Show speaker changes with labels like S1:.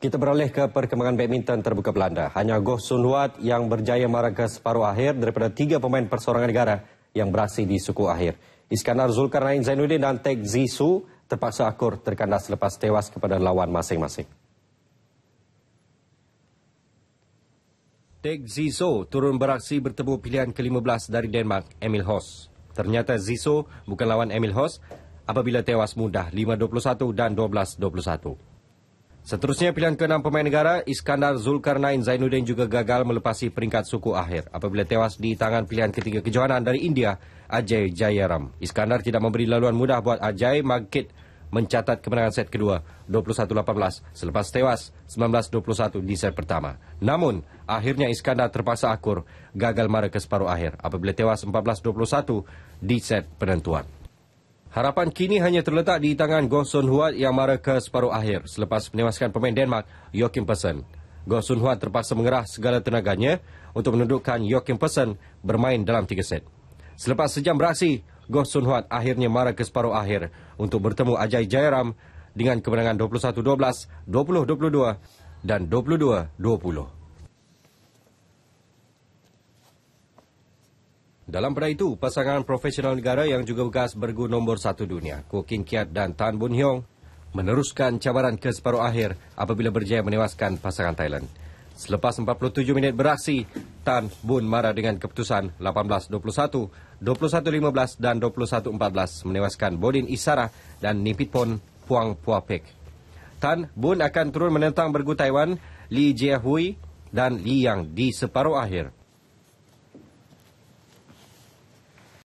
S1: Kita beralih ke perkembangan badminton terbuka Belanda. Hanya Goh Sun Huat yang berjaya marah ke separuh akhir daripada tiga pemain persorangan negara yang beraksi di suku akhir. Iskandar Zulkarnain Zainuddin dan Tek Zisu terpaksa akur terkandas selepas tewas kepada lawan masing-masing. Tek Zisu turun beraksi bertemu pilihan ke-15 dari Denmark, Emil Hoss. Ternyata Zisu bukan lawan Emil Hoss apabila tewas mudah 5-21 dan 12-21. Seterusnya pilihan ke-6 pemain negara, Iskandar Zulkarnain Zainuddin juga gagal melepasi peringkat suku akhir apabila tewas di tangan pilihan ketiga kejohanan dari India, Ajay Jayaram. Iskandar tidak memberi laluan mudah buat Ajay Magkit mencatat kemenangan set kedua 21-18 selepas tewas 19-21 di set pertama. Namun, akhirnya Iskandar terpaksa akur gagal mara ke separuh akhir apabila tewas 14-21 di set penentuan. Harapan kini hanya terletak di tangan Goh Sun Huat yang mara ke separuh akhir selepas menewaskan pemain Denmark, Joachim Persson. Goh Sun Huat terpaksa mengerah segala tenaganya untuk menundukkan Joachim Persson bermain dalam tiga set. Selepas sejam beraksi, Goh Sun Huat akhirnya mara ke separuh akhir untuk bertemu Ajay Jayaram dengan kemenangan 21-12, 20-22 dan 22-20. Dalam pada itu, pasangan profesional negara yang juga bekas bergu nombor satu dunia, Ko King Kiat dan Tan Bun Hyong, meneruskan cabaran ke separuh akhir apabila berjaya menewaskan pasangan Thailand. Selepas 47 minit beraksi, Tan Bun marah dengan keputusan 18-21, 21-15 dan 21-14 menewaskan Bodin Isara dan Nipitpon Puang Puapek. Tan Bun akan turun menentang bergu Taiwan, Li Jiahui dan Li Yang di separuh akhir.